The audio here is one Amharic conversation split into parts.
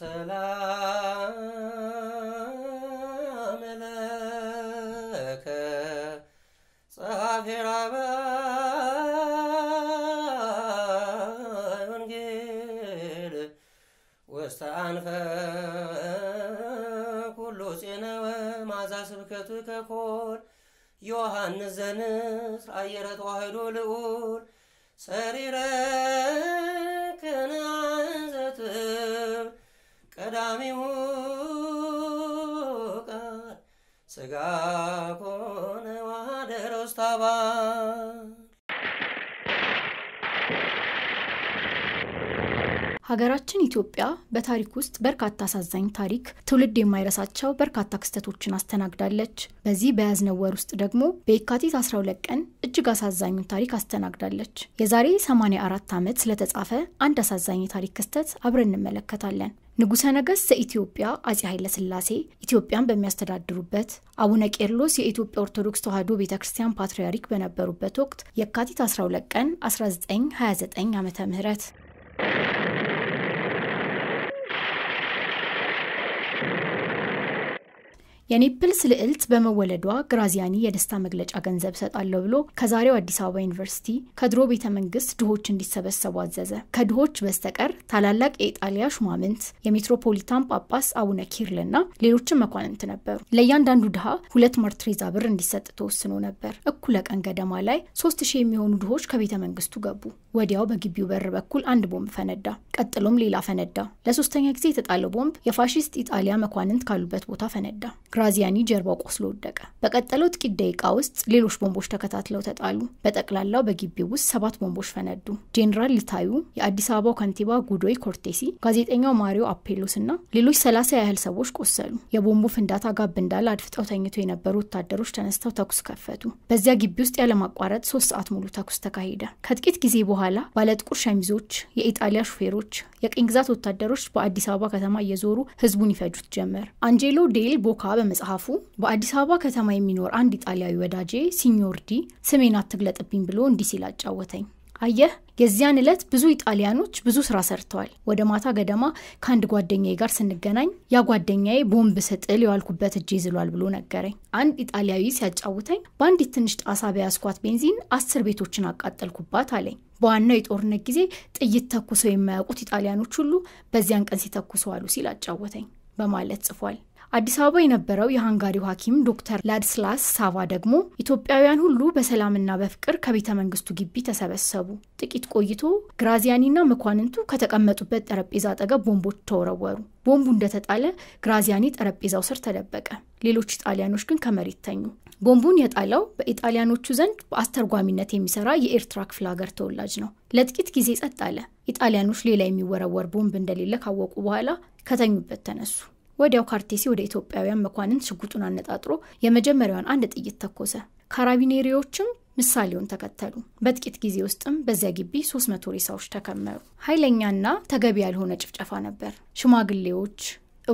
ሰላም ለከ ጸሐፊ ራእየ ወንጌል ውስተ አንፈ ኩሉ ፄነወ ማዛ ስብከቱ ከኮል ዮሐንስ ዘንስ አየረ ተዋህዶ ልዑል ሰሪረ ስጋ ኮነ ማደር ውስታባ ሀገራችን ኢትዮጵያ በታሪክ ውስጥ በርካታ አሳዛኝ ታሪክ ትውልድ የማይረሳቸው በርካታ ክስተቶችን አስተናግዳለች። በዚህ በያዝነው ወር ውስጥ ደግሞ በየካቲት 12 ቀን እጅግ አሳዛኙን ታሪክ አስተናግዳለች። የዛሬ 84 ዓመት ስለተጻፈ አንድ አሳዛኝ ታሪክ ክስተት አብረን እንመለከታለን። ንጉሠ ነገሥት ዘኢትዮጵያ አጼ ኃይለሥላሴ ኢትዮጵያን በሚያስተዳድሩበት አቡነ ቄርሎስ የኢትዮጵያ ኦርቶዶክስ ተዋሕዶ ቤተ ክርስቲያን ፓትርያርክ በነበሩበት ወቅት የካቲት 12 ቀን 1929 ዓ ም የኔፕልስ ልዕልት በመወለዷ ግራዚያኒ የደስታ መግለጫ ገንዘብ ሰጣለሁ ብሎ ከዛሬው አዲስ አበባ ዩኒቨርሲቲ ከድሮ ቤተ መንግስት ድሆች እንዲሰበሰቡ አዘዘ። ከድሆች በስተቀር ታላላቅ የኢጣሊያ ሹማምንት፣ የሜትሮፖሊታን ጳጳስ አቡነ ኪርልና ሌሎችም መኳንንት ነበሩ። ለእያንዳንዱ ድሃ ሁለት ማርትሬዛ ብር እንዲሰጥ ተወስኖ ነበር። እኩለ ቀን ገደማ ላይ ሶስት ሺህ የሚሆኑ ድሆች ከቤተ መንግስቱ ገቡ። ወዲያው በግቢው በር በኩል አንድ ቦምብ ፈነዳ። ቀጥሎም ሌላ ፈነዳ። ለሶስተኛ ጊዜ የተጣለው ቦምብ የፋሽስት ኢጣሊያ መኳንንት ካሉበት ቦታ ፈነዳ። ራዚያኒ ጀርባው ቆስሎ ወደቀ። በቀጠለው ጥቂት ደቂቃ ውስጥ ሌሎች ቦምቦች ተከታትለው ተጣሉ። በጠቅላላው በግቢው ውስጥ ሰባት ቦምቦች ፈነዱ። ጄኔራል ሊታዩ፣ የአዲስ አበባው ከንቲባ ጉዶይ ኮርቴሲ፣ ጋዜጠኛው ማሪዮ አፔሎስ እና ሌሎች ሰላሳ ያህል ሰዎች ቆሰሉ። የቦምቡ ፍንዳታ ጋብ እንዳለ አድፍጠው ተኝተው የነበሩ ወታደሮች ተነስተው ተኩስ ከፈቱ። በዚያ ግቢ ውስጥ ያለማቋረጥ ሶስት ሰዓት ሙሉ ተኩስ ተካሄደ። ከጥቂት ጊዜ በኋላ ባለጥቁር ሸሚዞች፣ የኢጣሊያ ሹፌሮች፣ የቅኝ ግዛት ወታደሮች በአዲስ አበባ ከተማ እየዞሩ ህዝቡን ይፈጁት ጀመር። አንጄሎ ዴል ቦካ መጽሐፉ በአዲስ አበባ ከተማ የሚኖር አንድ ኢጣሊያዊ ወዳጄ ሲኞርዲ ስሜን አትግለጥብኝ ብሎ እንዲህ ሲል አጫወተኝ። አየህ የዚያን ዕለት ብዙ ኢጣሊያኖች ብዙ ስራ ሰርተዋል። ወደ ማታ ገደማ ከአንድ ጓደኛዬ ጋር ስንገናኝ ያ ጓደኛዬ ቦምብ ስጥል የዋልኩበት እጄ ዝሏል ብሎ ነገረኝ። አንድ ኢጣሊያዊ ሲያጫውተኝ በአንዲት ትንሽ ጣሳ በያዝኳት ቤንዚን አስር ቤቶችን አቃጠልኩባት አለኝ። በዋናው የጦርነት ጊዜ ጥይት ተኩሰው የማያውቁት ኢጣሊያኖች ሁሉ በዚያን ቀን ሲተኩሰዋሉ አሉ ሲል አጫወተኝ በማለት ጽፏል። አዲስ አበባ የነበረው የሃንጋሪው ሐኪም ዶክተር ላድስላስ ሳቫ ደግሞ ኢትዮጵያውያን ሁሉ በሰላምና በፍቅር ከቤተ መንግስቱ ግቢ ተሰበሰቡ። ጥቂት ቆይቶ ግራዚያኒና መኳንንቱ ከተቀመጡበት ጠረጴዛ አጠገብ ቦምቦች ተወረወሩ። ቦምቡ እንደተጣለ ግራዚያኒ ጠረጴዛው ስር ተደበቀ። ሌሎች ጣሊያኖች ግን ከመሬት ተኙ። ቦምቡን የጣለው በኢጣሊያኖቹ ዘንድ በአስተርጓሚነት የሚሰራ የኤርትራ ክፍለ ሀገር ተወላጅ ነው። ለጥቂት ጊዜ ጸጥ አለ። ኢጣሊያኖች ሌላ የሚወረወር ቦምብ እንደሌለ ካወቁ በኋላ ከተኙበት ተነሱ። ወዲያው ካርቴሲ ወደ ኢትዮጵያውያን መኳንንት ሽጉጡን አነጣጥሮ የመጀመሪያውን አንድ ጥይት ተኮሰ። ካራቢኔሪዎችም ምሳሌውን ተከተሉ። በጥቂት ጊዜ ውስጥም በዚያ ግቢ 300 ሬሳዎች ተከመሩ። ኃይለኛና ተገቢ ያልሆነ ጭፍጨፋ ነበር። ሽማግሌዎች፣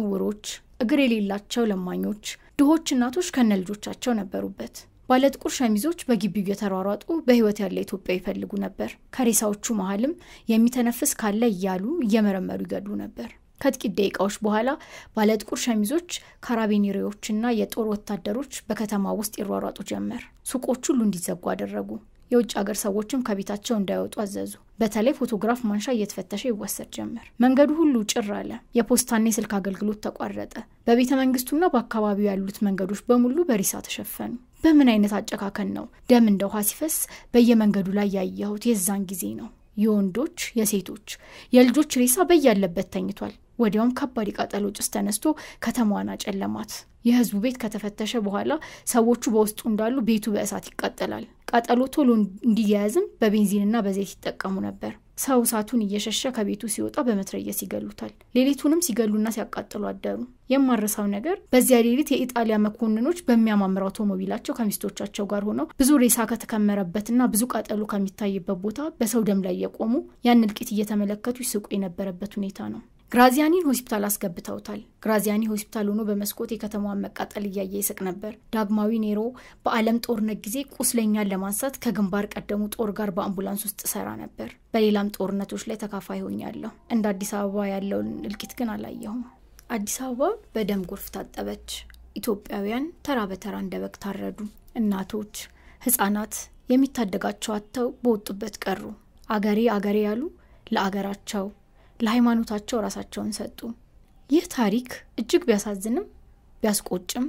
እውሮች፣ እግር የሌላቸው ለማኞች፣ ድሆች እናቶች ከነ ልጆቻቸው ነበሩበት። ባለጥቁር ሸሚዞች በግቢው እየተሯሯጡ በህይወት ያለ ኢትዮጵያ ይፈልጉ ነበር። ከሬሳዎቹ መሀልም የሚተነፍስ ካለ እያሉ እየመረመሩ ይገድሉ ነበር። ከጥቂት ደቂቃዎች በኋላ ባለጥቁር ሸሚዞች ካራቢኔሪዎችና የጦር ወታደሮች በከተማ ውስጥ ይሯሯጡ ጀመር። ሱቆች ሁሉ እንዲዘጉ አደረጉ። የውጭ ሀገር ሰዎችም ከቤታቸው እንዳይወጡ አዘዙ። በተለይ ፎቶግራፍ ማንሻ እየተፈተሸ ይወሰድ ጀመር። መንገዱ ሁሉ ጭር አለ። የፖስታና የስልክ አገልግሎት ተቋረጠ። በቤተ መንግስቱና በአካባቢው ያሉት መንገዶች በሙሉ በሪሳ ተሸፈኑ። በምን አይነት አጨካከን ነው ደም እንደ ውሃ ሲፈስ በየመንገዱ ላይ ያየሁት የዛን ጊዜ ነው። የወንዶች፣ የሴቶች፣ የልጆች ሬሳ በያለበት ተኝቷል። ወዲያውም ከባድ ቃጠሎ ጭስ ተነስቶ ከተማዋን አጨለማት። የህዝቡ ቤት ከተፈተሸ በኋላ ሰዎቹ በውስጡ እንዳሉ ቤቱ በእሳት ይቃጠላል። ቃጠሎ ቶሎ እንዲያያዝም በቤንዚንና በዘይት ይጠቀሙ ነበር። ሰው እሳቱን እየሸሸ ከቤቱ ሲወጣ በመትረየስ ይገሉታል። ሌሊቱንም ሲገሉና ሲያቃጥሉ አደሩ። የማረሳው ነገር በዚያ ሌሊት የኢጣሊያ መኮንኖች በሚያማምር አውቶሞቢላቸው ከሚስቶቻቸው ጋር ሆነው ብዙ ሬሳ ከተከመረበትና ብዙ ቃጠሎ ከሚታይበት ቦታ በሰው ደም ላይ የቆሙ ያን እልቂት እየተመለከቱ ይስቁ የነበረበት ሁኔታ ነው። ግራዚያኒን ሆስፒታል አስገብተውታል። ግራዚያኒ ሆስፒታል ሆኖ በመስኮት የከተማዋን መቃጠል እያየ ይስቅ ነበር። ዳግማዊ ኔሮ በዓለም ጦርነት ጊዜ ቁስለኛን ለማንሳት ከግንባር ቀደሙ ጦር ጋር በአምቡላንስ ውስጥ ሰራ ነበር። በሌላም ጦርነቶች ላይ ተካፋይ ሆኛለሁ። እንደ አዲስ አበባ ያለውን እልቂት ግን አላየሁም። አዲስ አበባ በደም ጎርፍ ታጠበች። ኢትዮጵያውያን ተራ በተራ እንደ በግ ታረዱ። እናቶች፣ ህጻናት የሚታደጋቸው አጥተው በወጡበት ቀሩ። አገሬ አገሬ ያሉ ለአገራቸው ለሃይማኖታቸው ራሳቸውን ሰጡ። ይህ ታሪክ እጅግ ቢያሳዝንም ቢያስቆጭም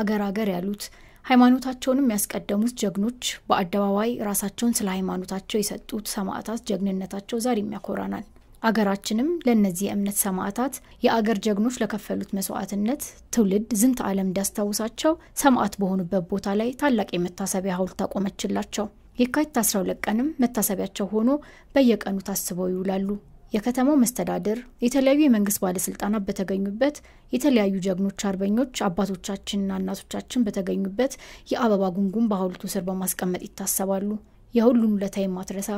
አገር አገር ያሉት ሃይማኖታቸውንም ያስቀደሙት ጀግኖች በአደባባይ ራሳቸውን ስለ ሃይማኖታቸው የሰጡት ሰማዕታት ጀግንነታቸው ዛሬም ያኮራናል። አገራችንም ለእነዚህ የእምነት ሰማዕታት የአገር ጀግኖች ለከፈሉት መስዋዕትነት ትውልድ ዝንተ ዓለም እንዲያስታውሳቸው ሰማዕት በሆኑበት ቦታ ላይ ታላቅ የመታሰቢያ ሐውልት አቆመችላቸው። የካቲት 12 ቀንም መታሰቢያቸው ሆኖ በየቀኑ ታስበው ይውላሉ። የከተማው መስተዳድር፣ የተለያዩ የመንግስት ባለስልጣናት በተገኙበት የተለያዩ ጀግኖች አርበኞች አባቶቻችንና እናቶቻችን በተገኙበት የአበባ ጉንጉን በሐውልቱ ስር በማስቀመጥ ይታሰባሉ። የሁሉን ውለታ የማትረሳ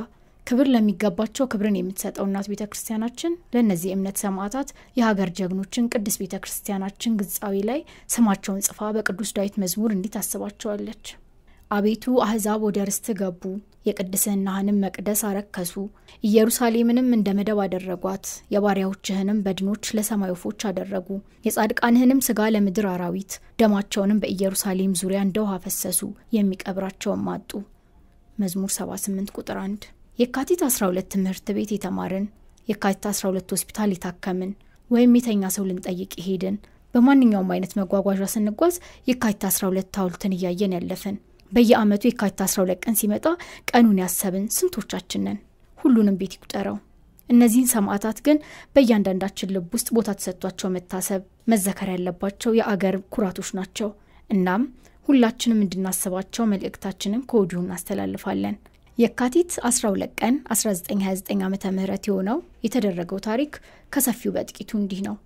ክብር ለሚገባቸው ክብርን የምትሰጠው እናት ቤተ ክርስቲያናችን ለእነዚህ የእምነት ሰማዕታት የሀገር ጀግኖችን ቅድስት ቤተ ክርስቲያናችን ግጻዊ ላይ ስማቸውን ጽፋ በቅዱስ ዳዊት መዝሙር እንዲታስባቸዋለች። አቤቱ አሕዛብ ወደ ርስት ገቡ፣ የቅድስናህንም መቅደስ አረከሱ። ኢየሩሳሌምንም እንደ መደብ አደረጓት፣ የባሪያዎችህንም በድኖች ለሰማይ ወፎች አደረጉ። የጻድቃንህንም ስጋ ለምድር አራዊት፣ ደማቸውንም በኢየሩሳሌም ዙሪያ እንደ ውሃ ፈሰሱ፣ የሚቀብራቸውም አጡ። መዝሙር 78 ቁጥር 1 የካቲት 12 ትምህርት ቤት የተማርን፣ የካቲት 12 ሆስፒታል የታከምን ወይም የተኛ ሰው ልንጠይቅ ይሄድን በማንኛውም አይነት መጓጓዣ ስንጓዝ የካቲት 12 ሐውልትን እያየን ያለፍን በየአመቱ የካቲት 12 ቀን ሲመጣ ቀኑን ያሰብን ስንቶቻችን ነን? ሁሉንም ቤት ይቁጠረው። እነዚህን ሰማዕታት ግን በእያንዳንዳችን ልብ ውስጥ ቦታ ተሰጥቷቸው መታሰብ፣ መዘከር ያለባቸው የአገር ኩራቶች ናቸው። እናም ሁላችንም እንድናስባቸው መልእክታችንን ከወዲሁ እናስተላልፋለን። የካቲት 12 ቀን 1929 ዓ ም የሆነው የተደረገው ታሪክ ከሰፊው በጥቂቱ እንዲህ ነው።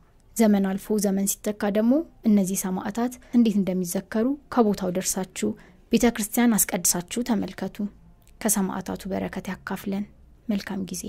ዘመን አልፎ ዘመን ሲተካ ደግሞ እነዚህ ሰማዕታት እንዴት እንደሚዘከሩ ከቦታው ደርሳችሁ ቤተ ክርስቲያን አስቀድሳችሁ ተመልከቱ። ከሰማዕታቱ በረከት ያካፍለን። መልካም ጊዜ